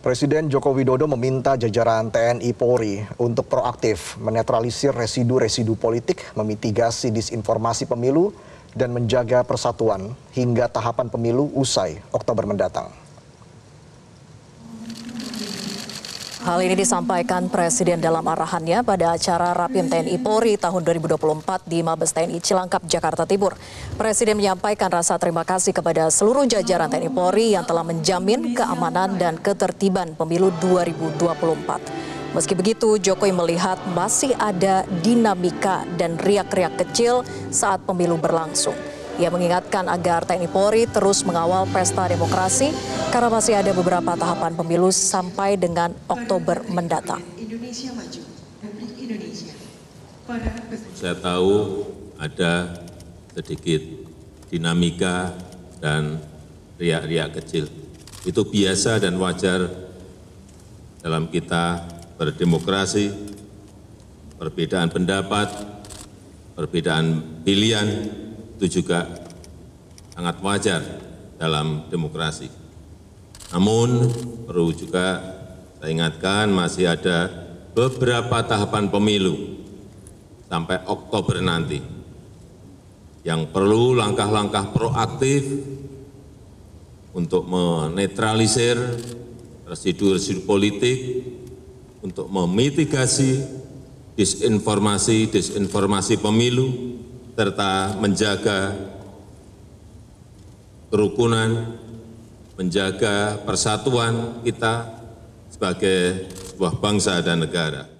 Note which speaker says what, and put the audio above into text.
Speaker 1: Presiden Joko Widodo meminta jajaran TNI Polri untuk proaktif menetralisir residu-residu politik, memitigasi disinformasi pemilu, dan menjaga persatuan hingga tahapan pemilu usai Oktober mendatang.
Speaker 2: Hal ini disampaikan Presiden dalam arahannya pada acara Rapim TNI Polri tahun 2024 di Mabes TNI Cilangkap, Jakarta Timur. Presiden menyampaikan rasa terima kasih kepada seluruh jajaran TNI Polri yang telah menjamin keamanan dan ketertiban pemilu 2024. Meski begitu, Jokowi melihat masih ada dinamika dan riak-riak kecil saat pemilu berlangsung. Ia mengingatkan agar TNI Polri terus mengawal pesta demokrasi karena masih ada beberapa tahapan pemilu sampai dengan Oktober mendatang.
Speaker 3: Saya tahu ada sedikit dinamika dan riak-riak kecil. Itu biasa dan wajar dalam kita berdemokrasi, perbedaan pendapat, perbedaan pilihan, itu juga sangat wajar dalam demokrasi. Namun perlu juga saya ingatkan masih ada beberapa tahapan pemilu sampai Oktober nanti yang perlu langkah-langkah proaktif untuk menetralisir residu-residu politik, untuk memitigasi disinformasi-disinformasi pemilu, serta menjaga kerukunan, menjaga persatuan kita sebagai sebuah bangsa dan negara.